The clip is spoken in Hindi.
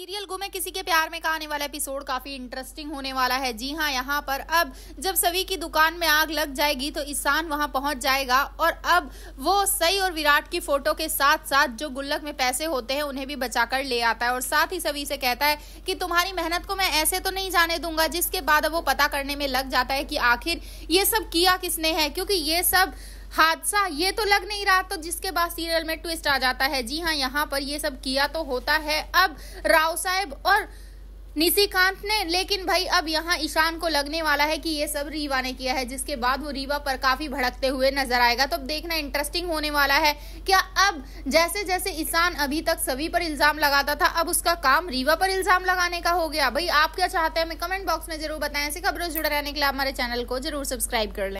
सीरियल गुमे किसी के प्यार में का आने वाला एपिसोड काफी इंटरेस्टिंग होने वाला है जी हाँ यहाँ पर अब जब सभी की दुकान में आग लग जाएगी तो ईशान वहाँ पहुंच जाएगा और अब वो सई और विराट की फोटो के साथ साथ जो गुल्लक में पैसे होते हैं उन्हें भी बचाकर ले आता है और साथ ही सभी से कहता है कि तुम्हारी मेहनत को मैं ऐसे तो नहीं जाने दूंगा जिसके बाद अब वो पता करने में लग जाता है कि आखिर ये सब किया किसने है क्योंकि ये सब हादसा ये तो लग नहीं रहा तो जिसके बाद सीरियल में ट्विस्ट आ जाता है जी हाँ यहाँ पर ये सब किया तो होता है अब राव साहेब और निशिकांत ने लेकिन भाई अब यहाँ ईशान को लगने वाला है कि ये सब रीवा ने किया है जिसके बाद वो रीवा पर काफी भड़कते हुए नजर आएगा तो अब देखना इंटरेस्टिंग होने वाला है क्या अब जैसे जैसे ईशान अभी तक सभी पर इल्जाम लगाता था अब उसका काम रीवा पर इल्जाम लगाने का हो गया भाई आप क्या चाहते हैं हमें कमेंट बॉक्स में जरूर बताएं ऐसी खबरों से जुड़े रहने के लिए हमारे चैनल को जरूर सब्सक्राइब कर लें